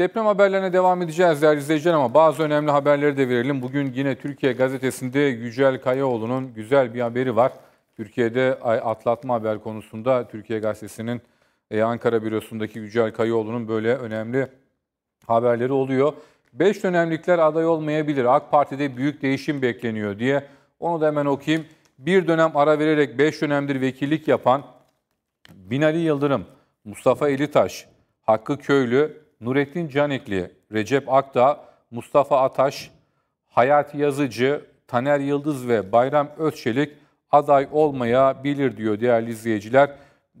Deprem haberlerine devam edeceğiz değerli izleyiciler ama bazı önemli haberleri de verelim. Bugün yine Türkiye Gazetesi'nde Yücel Kayaoğlu'nun güzel bir haberi var. Türkiye'de atlatma haber konusunda Türkiye Gazetesi'nin e, Ankara bürosundaki Yücel Kayaoğlu'nun böyle önemli haberleri oluyor. Beş dönemlikler aday olmayabilir. AK Parti'de büyük değişim bekleniyor diye. Onu da hemen okuyayım. Bir dönem ara vererek beş dönemdir vekillik yapan Binali Yıldırım, Mustafa Elitaş, Hakkı Köylü, Nurettin Canikli, Recep Akdağ, Mustafa Ataş, Hayati Yazıcı, Taner Yıldız ve Bayram Özçelik aday olmayabilir diyor değerli izleyiciler.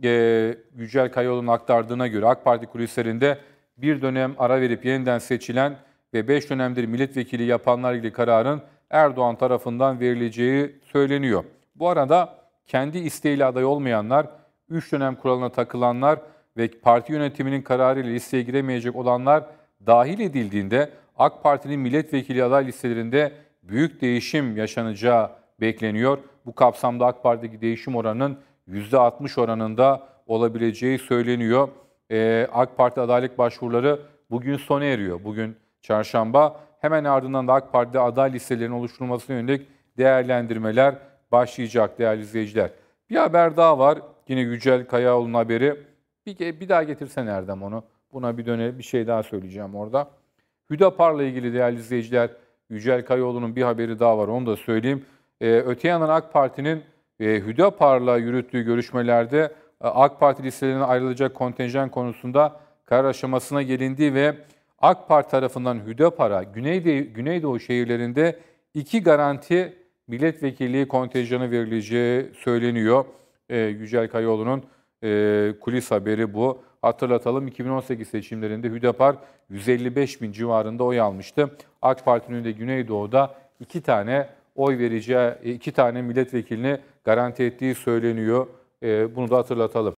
Ee, Yücel Kayaoğlu'nun aktardığına göre AK Parti kulislerinde bir dönem ara verip yeniden seçilen ve 5 dönemdir milletvekili yapanlar ilgili kararın Erdoğan tarafından verileceği söyleniyor. Bu arada kendi isteğiyle aday olmayanlar, 3 dönem kuralına takılanlar ve parti yönetiminin kararıyla listeye giremeyecek olanlar dahil edildiğinde AK Parti'nin milletvekili aday listelerinde büyük değişim yaşanacağı bekleniyor. Bu kapsamda AK Parti'deki değişim oranının %60 oranında olabileceği söyleniyor. Ee, AK Parti adaylık başvuruları bugün sona eriyor. Bugün çarşamba. Hemen ardından da AK Parti'de aday listelerinin oluşturulmasına yönelik değerlendirmeler başlayacak değerli izleyiciler. Bir haber daha var. Yine Yücel Kayaoğlu'nun haberi. Bir, bir daha getirsen Erdem onu. Buna bir döne bir şey daha söyleyeceğim orada. Hüdapar'la ilgili değerli izleyiciler Yücel Kayoğlu'nun bir haberi daha var onu da söyleyeyim. Ee, öte yandan AK Parti'nin e, Hüdapar'la yürüttüğü görüşmelerde e, AK Parti listelerine ayrılacak kontenjan konusunda karar aşamasına gelindiği ve AK Parti tarafından Hüdapar'a Güneyde, Güneydoğu şehirlerinde iki garanti milletvekilliği kontenjanı verileceği söyleniyor. E, Yücel Kayoğlu'nun e, kulis haberi bu. Hatırlatalım 2018 seçimlerinde Hüdapar 155 bin civarında oy almıştı. AK Parti'nin de Güneydoğu'da iki tane oy vereceği, iki tane milletvekilini garanti ettiği söyleniyor. E, bunu da hatırlatalım.